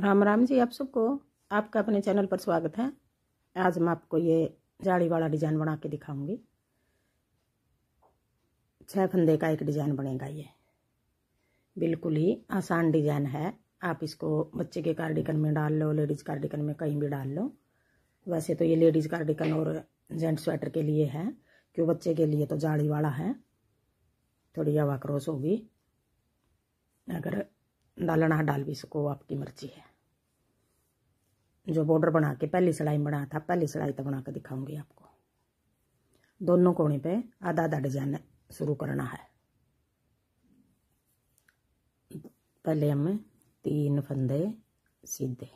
राम राम जी आप सबको आपका अपने चैनल पर स्वागत है आज मैं आपको ये जाड़ी वाला डिजाइन बना के दिखाऊंगी छह फंदे का एक डिजाइन बनेगा ये बिल्कुल ही आसान डिजाइन है आप इसको बच्चे के कार्डिकन में डाल लो लेडीज़ कार्डिकन में कहीं भी डाल लो वैसे तो ये लेडीज़ कार्डिकन और जेंट स्वेटर के लिए है क्यों बच्चे के लिए तो जाड़ी वाला है थोड़ी हवा क्रॉस होगी अगर डालना है डाल भी सको आपकी मर्जी है जो बॉर्डर बना के पहली सिलाई बनाया था पहली सिलाई तो बना के दिखाऊंगी आपको दोनों कोने पे आधा आधा डिजाइन शुरू करना है पहले हम तीन फंदे सीधे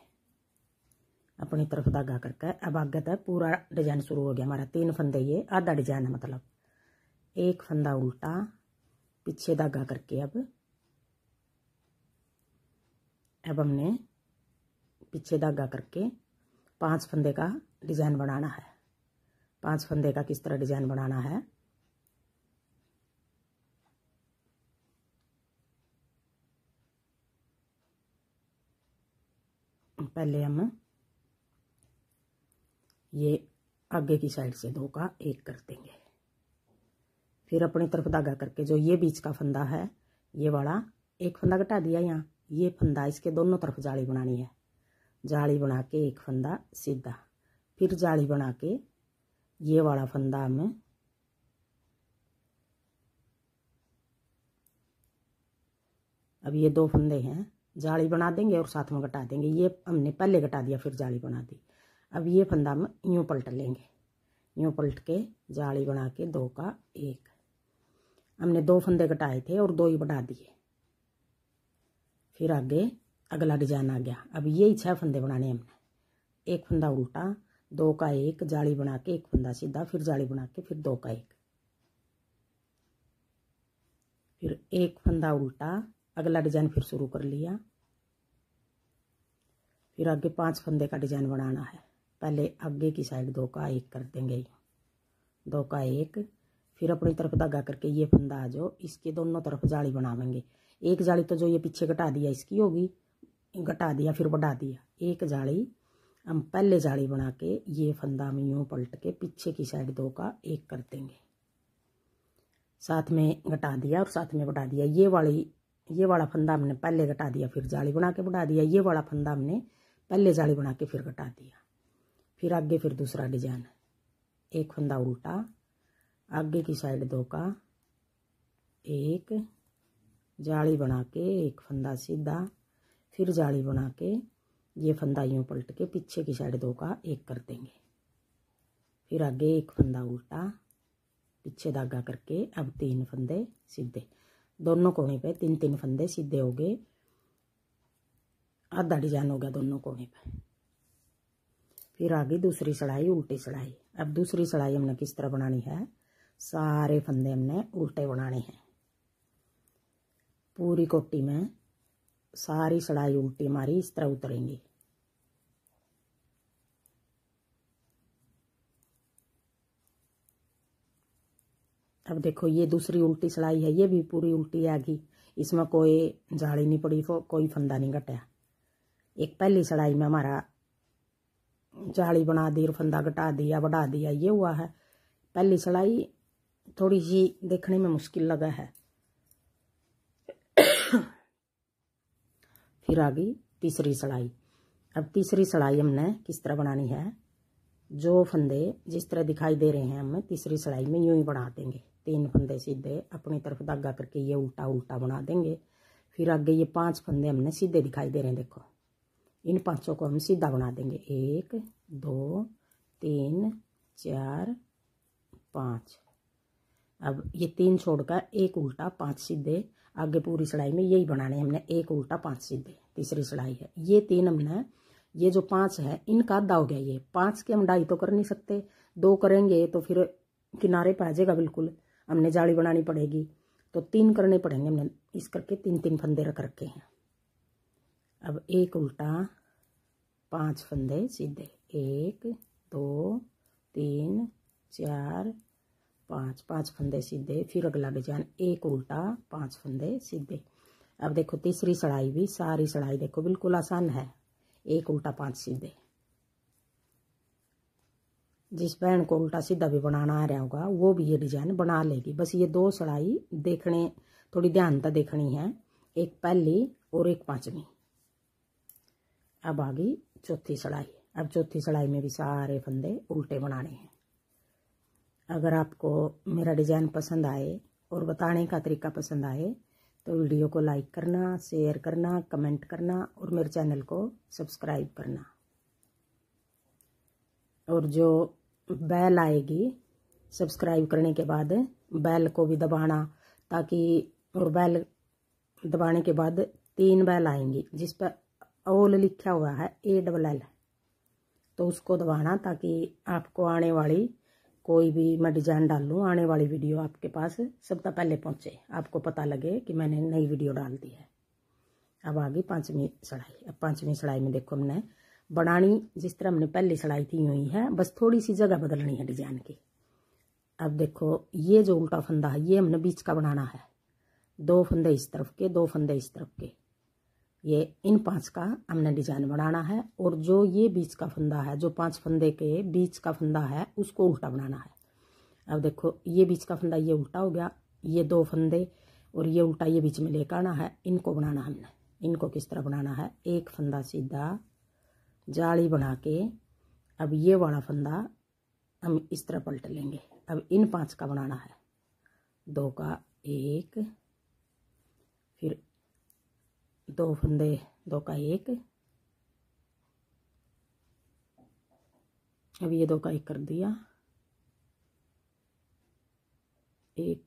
अपनी तरफ धागा करके अब आगे तक पूरा डिजाइन शुरू हो गया हमारा तीन फंदे ये आधा डिजाइन है मतलब एक फंदा उल्टा पीछे धागा करके अब अब हमने पीछे धागा करके पांच फंदे का डिज़ाइन बनाना है पांच फंदे का किस तरह डिज़ाइन बनाना है पहले हम ये आगे की साइड से दो का एक कर देंगे फिर अपनी तरफ धागा करके जो ये बीच का फंदा है ये वाला एक फंदा घटा दिया यहाँ ये फंदा इसके दोनों तरफ जाली बनानी है जाली बना के एक फंदा सीधा फिर जाली बना के ये वाला फंदा हमें अब ये दो फंदे हैं जाली बना देंगे और साथ में घटा देंगे ये हमने पहले घटा दिया फिर जाली बना दी अब ये फंदा हम यूँ पलट लेंगे यूँ पलट के जाली बना के दो का एक हमने दो फंदे घटाए थे और दो ही बढ़ा दिए फिर आगे अगला डिजाइन आ गया अब यही छह फंदे बनाने हमने एक फंदा उल्टा दो का एक जाली बना के एक फंदा सीधा फिर जाली बना के फिर दो का एक फिर एक फंदा उल्टा अगला डिजाइन फिर शुरू कर लिया फिर आगे पांच फंदे का डिजाइन बनाना है पहले आगे की साइड दो का एक कर देंगे दो का एक फिर अपनी तरफ धागा करके ये फंदा आ जाओ इसके दोनों तरफ जाली बनावेंगे एक जाली तो जो ये पीछे घटा दिया इसकी होगी घटा दिया फिर बढ़ा दिया एक जाली हम पहले जाली बना के ये फंदा हम यूँ पलट के पीछे की साइड दो का एक कर देंगे साथ में घटा दिया और साथ में बढ़ा दिया ये वाली ये वाला फंदा हमने पहले घटा दिया फिर जाली बना के बढ़ा दिया ये वाला फंदा हमने पहले जाली बना के फिर घटा दिया फिर आगे फिर दूसरा डिजाइन एक फंदा उल्टा आगे की साइड दो का एक जाली बना के एक फंदा सीधा फिर जाली बना के ये फंदा यूँ पलट के पीछे की साइड दो का एक कर देंगे फिर आगे एक फंदा उल्टा पीछे धागा करके अब तीन फंदे सीधे दोनों कोने पे तीन तीन फंदे सीधे हो गए आधा डिजाइन हो गया दोनों कोने पे फिर आ गई दूसरी सड़ाई उल्टी सड़ाई अब दूसरी सड़ाई हमने किस तरह बनानी है सारे फंदे हमने उल्टे बनाने हैं पूरी कोटी में सारी सड़ाई उल्टी हमारी इस तरह उतरेंगी अब देखो ये दूसरी उल्टी सिलाई है ये भी पूरी उल्टी आ गई इसमें कोई जाली नहीं पड़ी कोई फंदा नहीं घटा एक पहली सिलाई में हमारा जाली बना दी और फंदा घटा दिया बढ़ा दिया ये हुआ है पहली सिलाई थोड़ी सी देखने में मुश्किल लगा है फिर आ गई तीसरी सड़ाई अब तीसरी सड़ाई हमने किस तरह बनानी है जो फंदे जिस तरह दिखाई दे रहे हैं हमें तीसरी सड़ाई में यूं ही बना देंगे तीन फंदे सीधे अपनी तरफ धागा करके ये उल्टा उल्टा बना देंगे फिर आगे ये पांच फंदे हमने सीधे दिखाई दे रहे हैं देखो इन पांचों को हम सीधा बना देंगे एक दो तीन चार पाँच अब ये तीन छोड़कर एक उल्टा पांच सीधे आगे पूरी सिलाई में यही बनाने हमने एक उल्टा पांच सीधे तीसरी सिलाई है ये तीन हमने ये जो पांच है इनका दाव गया ये पांच के हम ढाई तो कर नहीं सकते दो करेंगे तो फिर किनारे पर आ जाएगा बिल्कुल हमने जाली बनानी पड़ेगी तो तीन करने पड़ेंगे हमने इस करके तीन तीन फंदे रख रखे हैं अब एक उल्टा पांच फंदे सीधे एक दो तीन चार पाँच पाँच फंदे सीधे फिर अगला डिजाइन एक उल्टा पाँच फंदे सीधे अब देखो तीसरी सड़ाई भी सारी सड़ाई देखो बिल्कुल आसान है एक उल्टा पाँच सीधे जिस बहन को उल्टा सीधा भी बनाना आ रहा होगा वो भी ये डिजाइन बना लेगी बस ये दो सड़ाई देखने थोड़ी ध्यान तक तो देखनी है एक पहली और एक पांचवी अब आ गई चौथी सड़ाई अब चौथी सड़ाई में भी सारे फंदे उल्टे बनाने हैं अगर आपको मेरा डिज़ाइन पसंद आए और बताने का तरीका पसंद आए तो वीडियो को लाइक करना शेयर करना कमेंट करना और मेरे चैनल को सब्सक्राइब करना और जो बैल आएगी सब्सक्राइब करने के बाद बैल को भी दबाना ताकि और बैल दबाने के बाद तीन बैल आएंगी जिस पर ओल लिखा हुआ है ए डबल एल तो उसको दबाना ताकि आपको आने वाली कोई भी मैं डिज़ाइन डाल लूँ आने वाली वीडियो आपके पास सबसे पहले पहुँचे आपको पता लगे कि मैंने नई वीडियो डाल दी है अब आ गई पाँचवीं सड़ाई अब पाँचवीं सड़ाई में देखो हमने बनानी जिस तरह हमने पहली सड़ाई थी हुई है बस थोड़ी सी जगह बदलनी है डिजाइन की अब देखो ये जो उल्टा फंदा है ये हमने बीच का बनाना है दो फंदे इस तरफ के दो फंदे इस तरफ के ये इन पांच का हमने डिजाइन बनाना है और जो ये बीच का फंदा है जो पांच फंदे के बीच का फंदा है उसको उल्टा बनाना है अब देखो ये बीच का फंदा ये उल्टा हो गया ये दो फंदे और ये उल्टा ये बीच में लेकर आना है इनको बनाना हमने इनको किस तरह बनाना है एक फंदा सीधा जाली बना के अब ये वाला फंदा हम इस तरह पलट लेंगे अब इन पांच का बनाना है दो का एक फिर दो फंदे दो का एक अब ये दो का एक कर दिया एक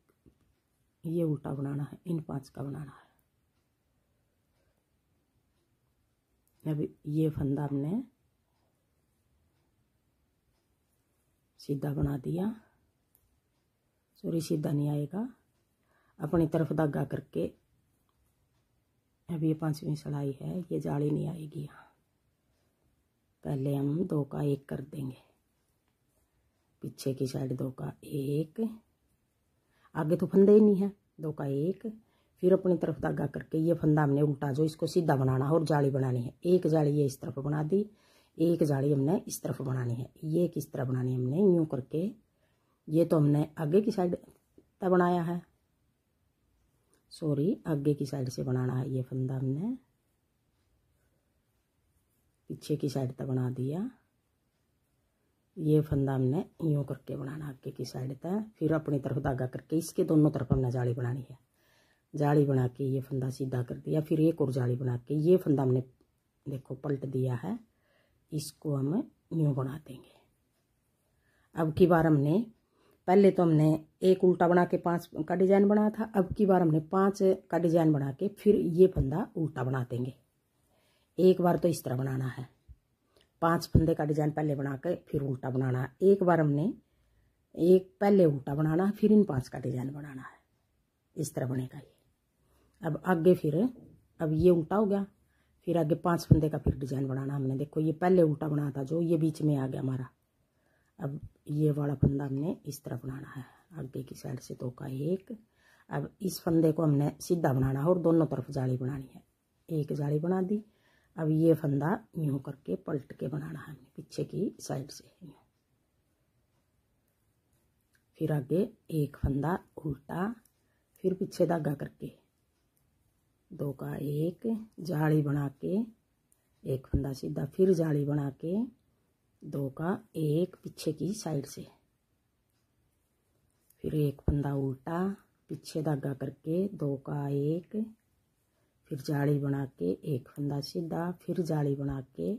ये उल्टा बनाना है इन पांच का बनाना है अब ये फंदा हमने सीधा बना दिया सॉरी सीधा नहीं आएगा अपनी तरफ धागा करके अब ये पांचवी सिलाई है ये जाली नहीं आएगी यहाँ पहले हम दो का एक कर देंगे पीछे की साइड दो का एक आगे तो फंदे ही नहीं है दो का एक फिर अपनी तरफ धागा करके ये फंदा हमने उल्टा जो इसको सीधा बनाना और जाली बनानी है एक जाली ये इस तरफ बना दी एक जाली हमने इस तरफ बनानी है ये किस तरह बनानी है हमने यूँ करके ये तो हमने आगे की साइड तक बनाया है सॉरी आगे की साइड से बनाना है ये फंदा हमने पीछे की साइड तक बना दिया ये फंदा हमने यूँ करके बनाना आगे की साइड तक फिर अपनी तरफ धागा करके इसके दोनों तरफ हमने जाली बनानी है जाली बना के ये फंदा सीधा कर दिया फिर एक और जाली बना के ये फंदा हमने देखो पलट दिया है इसको हम यूँ बना देंगे अब की बार हमने पहले तो हमने एक उल्टा बना के पाँच का डिज़ाइन बनाया था अब की बार हमने पाँच का डिज़ाइन बना के फिर ये फंदा उल्टा बना देंगे एक बार तो इस तरह बनाना है पांच फंदे का डिज़ाइन पहले बना के फिर उल्टा बनाना है एक बार हमने एक पहले उल्टा बनाना है फिर इन पांच का डिज़ाइन बनाना है इस तरह बनेगा ये अब आगे फिर अब ये उल्टा हो गया फिर आगे पांच फंदे का फिर डिज़ाइन बनाना हमने देखो ये पहले उल्टा बना था जो ये बीच में आ गया हमारा अब ये वाला फंदा हमने इस तरह बनाना है आगे की साइड से दो का एक अब इस फंदे को हमने सीधा बनाना है और दोनों तरफ जाली बनानी है एक जाली बना दी अब ये फंदा यूँ करके पलट के बनाना है हमने पीछे की साइड से यूँ फिर आगे एक फंदा उल्टा फिर पीछे धागा करके दो का एक जाली बना के एक फंदा सीधा फिर जाली बना के दो का एक पीछे की साइड से फिर एक फंदा उल्टा पीछे धागा करके दो का एक फिर जाली बना के एक फंदा सीधा फिर जाली बना के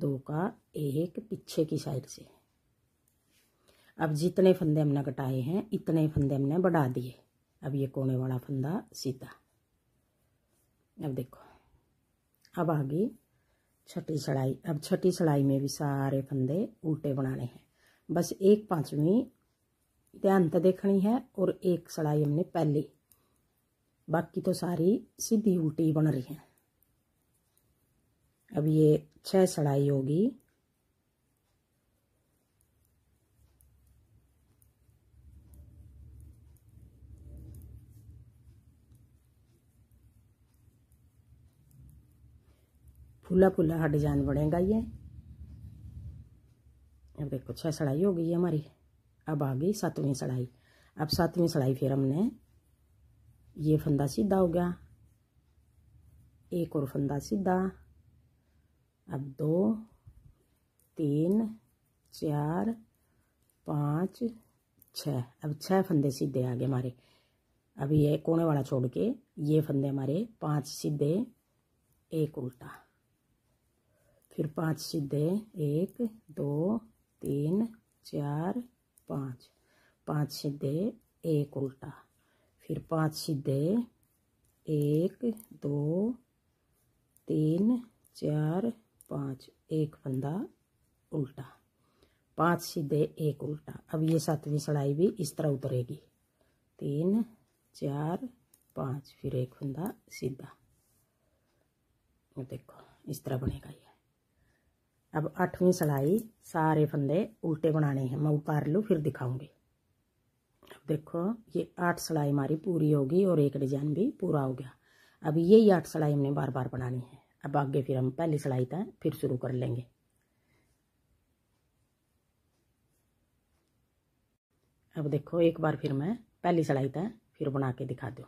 दो का एक पीछे की साइड से अब जितने फंदे हमने कटाए हैं इतने फंदे हमने बढ़ा दिए अब ये कोने वाला फंदा सीधा अब देखो अब आगे छठी सड़ाई अब छठी सड़ाई में भी सारे फंदे उल्टे बनाने हैं बस एक पांचवी ध्यान तो देखनी है और एक सड़ाई हमने पहली बाकी तो सारी सीधी उल्टी बन रही है अब ये छह सड़ाई होगी फूला फूला हर डिजाइन बढ़ेगा ये अब देखो छः सड़ाई हो गई है हमारी अब आ गई सातवीं सड़ाई अब सातवीं सड़ाई फिर हमने ये फंदा सीधा हो गया एक और फंदा सीधा अब दो तीन चार पाँच छः अब छः फंदे सीधे आ गए हमारे अब ये कोने वाला छोड़ के ये फंदे हमारे पांच सीधे एक उल्टा फिर पांच सीधे एक दो तीन चार पाँच पाँच सीधे एक उल्टा फिर पांच सीधे एक दो तीन चार पाँच एक फंदा उल्टा पांच सीधे एक उल्टा अब ये सातवीं सड़ाई भी इस तरह उतरेगी तीन चार पाँच फिर एक फंदा सीधा देखो इस तरह बनेगा ये अब आठवीं सिलाई सारे फंदे उल्टे बनाने हैं मैं उतार लूँ फिर दिखाऊंगी अब देखो ये आठ सिलाई हमारी पूरी होगी और एक डिजाइन भी पूरा हो गया अब यही आठ सिलाई हमने बार बार बनानी है अब आगे फिर हम पहली सिलाई तक फिर शुरू कर लेंगे अब देखो एक बार फिर मैं पहली सिलाई तक फिर बना के दिखा दूँ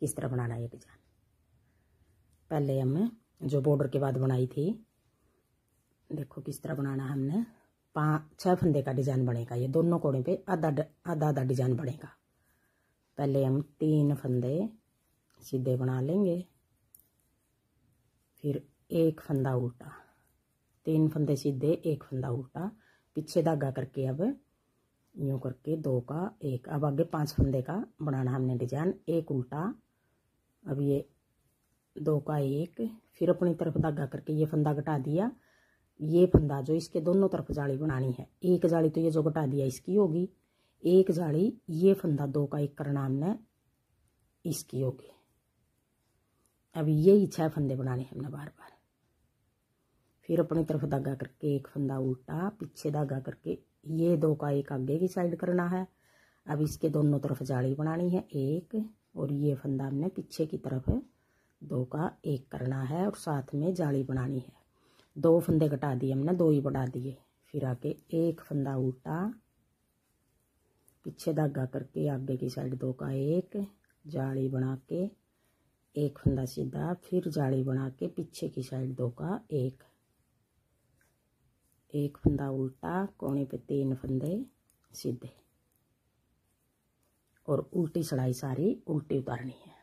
किस तरह बनाना है डिजाइन पहले हमें जो बॉर्डर के बाद बनाई थी देखो किस तरह बनाना हमने पाँच छः फंदे का डिजाइन बनेगा ये दोनों कोड़े पे आधा आधा आधा डिजाइन बनेगा पहले हम तीन फंदे सीधे बना लेंगे फिर एक फंदा उल्टा तीन फंदे सीधे एक फंदा उल्टा पीछे धागा करके अब यू करके दो का एक अब आगे पांच फंदे का बनाना हमने डिजाइन एक उल्टा अब ये दो का एक फिर अपनी तरफ धागा करके ये फंदा घटा दिया ये फंदा जो इसके दोनों तरफ जाली बनानी है एक जाली तो ये जो घटा दिया इसकी होगी एक जाली ये फंदा दो का एक करना हमने इसकी होगी अब यही छह फंदे बनाने हमने बार बार फिर अपनी तरफ धागा करके एक फंदा उल्टा पीछे धागा करके ये दो का एक आगे की साइड करना है अब इसके दोनों तरफ जाली बनानी है एक और ये फंदा हमने पीछे की तरफ दो का एक करना है और साथ में जाली बनानी है दो फंदे घटा दिए हमने दो ही बढ़ा दिए फिर आके एक फंदा उल्टा पीछे धागा करके आगे की साइड दो का एक जाली बना के एक फंदा सीधा फिर जाली बना के पीछे की साइड दो का एक एक फंदा उल्टा कोने पे तीन फंदे सीधे और उल्टी सड़ाई सारी उल्टी उतारनी है